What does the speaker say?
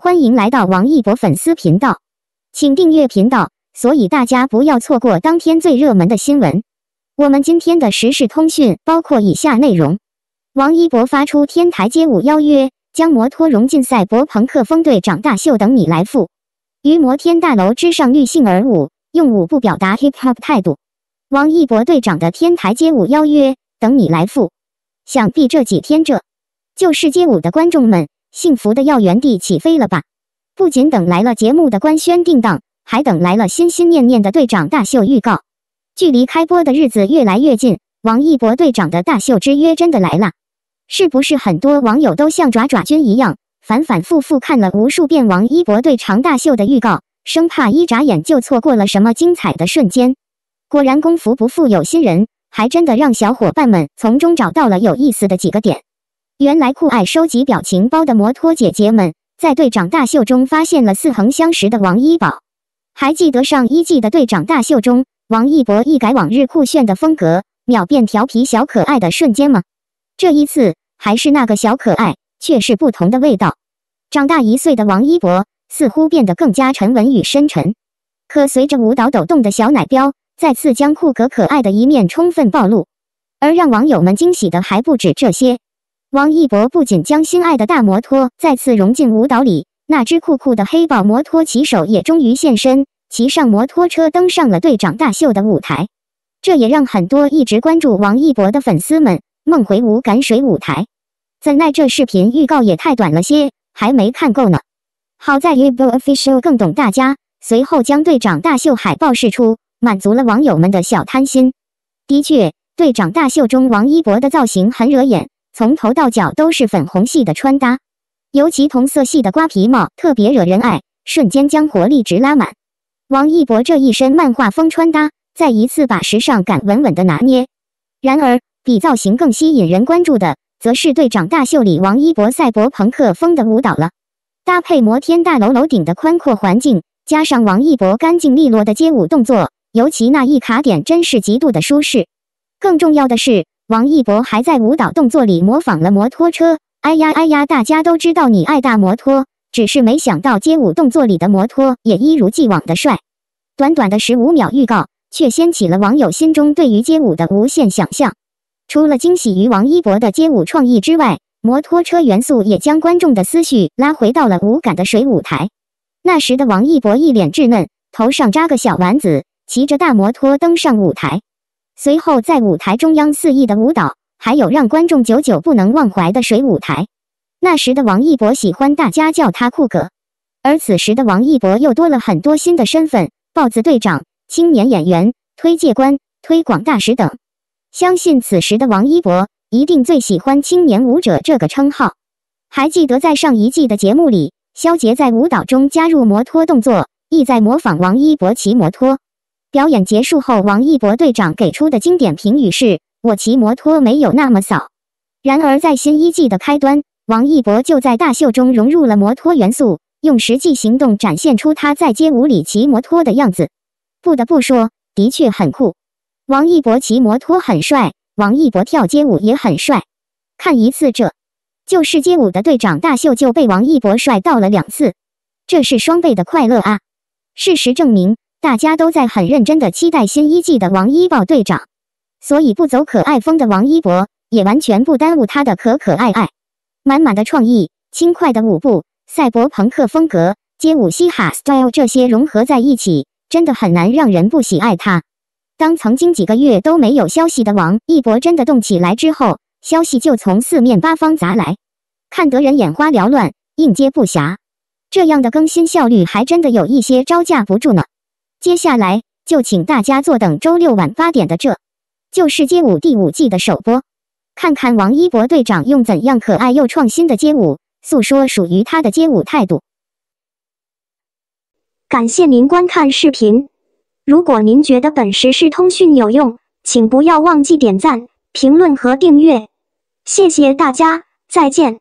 欢迎来到王一博粉丝频道，请订阅频道，所以大家不要错过当天最热门的新闻。我们今天的时事通讯包括以下内容：王一博发出天台街舞邀约，将摩托融进赛博朋克风队长大秀，等你来赴。于摩天大楼之上绿性而舞，用舞步表达 hip hop 态度。王一博队长的天台街舞邀约，等你来赴。想必这几天这，就是街舞的观众们。幸福的要原地起飞了吧？不仅等来了节目的官宣定档，还等来了心心念念的队长大秀预告。距离开播的日子越来越近，王一博队长的大秀之约真的来了。是不是很多网友都像爪爪君一样，反反复复看了无数遍王一博队长大秀的预告，生怕一眨眼就错过了什么精彩的瞬间？果然功夫不负有心人，还真的让小伙伴们从中找到了有意思的几个点。原来酷爱收集表情包的摩托姐姐们，在队长大秀中发现了似曾相识的王一博。还记得上一季的队长大秀中，王一博一改往日酷炫的风格，秒变调皮小可爱的瞬间吗？这一次还是那个小可爱，却是不同的味道。长大一岁的王一博，似乎变得更加沉稳与深沉。可随着舞蹈抖动的小奶彪，再次将酷哥可爱的一面充分暴露。而让网友们惊喜的还不止这些。王一博不仅将心爱的大摩托再次融进舞蹈里，那只酷酷的黑豹摩托骑手也终于现身，骑上摩托车登上了队长大秀的舞台。这也让很多一直关注王一博的粉丝们梦回无感水舞台。怎奈这视频预告也太短了些，还没看够呢。好在 Yibo Official 更懂大家，随后将队长大秀海报释出，满足了网友们的小贪心。的确，队长大秀中王一博的造型很惹眼。从头到脚都是粉红系的穿搭，尤其同色系的瓜皮帽特别惹人爱，瞬间将活力值拉满。王一博这一身漫画风穿搭，再一次把时尚感稳稳的拿捏。然而，比造型更吸引人关注的，则是对长大秀里王一博赛博朋克风的舞蹈了。搭配摩天大楼楼顶的宽阔环境，加上王一博干净利落的街舞动作，尤其那一卡点真是极度的舒适。更重要的是。王一博还在舞蹈动作里模仿了摩托车，哎呀哎呀！大家都知道你爱大摩托，只是没想到街舞动作里的摩托也一如既往的帅。短短的十五秒预告，却掀起了网友心中对于街舞的无限想象。除了惊喜于王一博的街舞创意之外，摩托车元素也将观众的思绪拉回到了无感的水舞台。那时的王一博一脸稚嫩，头上扎个小丸子，骑着大摩托登上舞台。随后，在舞台中央肆意的舞蹈，还有让观众久久不能忘怀的水舞台。那时的王一博喜欢大家叫他酷哥，而此时的王一博又多了很多新的身份：豹子队长、青年演员、推介官、推广大使等。相信此时的王一博一定最喜欢“青年舞者”这个称号。还记得在上一季的节目里，肖杰在舞蹈中加入摩托动作，意在模仿王一博骑摩托。表演结束后，王一博队长给出的经典评语是：“我骑摩托没有那么骚。”然而，在新一季的开端，王一博就在大秀中融入了摩托元素，用实际行动展现出他在街舞里骑摩托的样子。不得不说，的确很酷。王一博骑摩托很帅，王一博跳街舞也很帅。看一次这，就是街舞的队长大秀就被王一博帅到了两次，这是双倍的快乐啊！事实证明。大家都在很认真的期待新一季的王一博队长，所以不走可爱风的王一博也完全不耽误他的可可爱爱，满满的创意，轻快的舞步，赛博朋克风格，街舞嘻哈 style 这些融合在一起，真的很难让人不喜爱他。当曾经几个月都没有消息的王一博真的动起来之后，消息就从四面八方砸来，看得人眼花缭乱，应接不暇。这样的更新效率还真的有一些招架不住呢。接下来就请大家坐等周六晚八点的这，就是街舞第五季的首播，看看王一博队长用怎样可爱又创新的街舞诉说属于他的街舞态度。感谢您观看视频，如果您觉得本实时通讯有用，请不要忘记点赞、评论和订阅。谢谢大家，再见。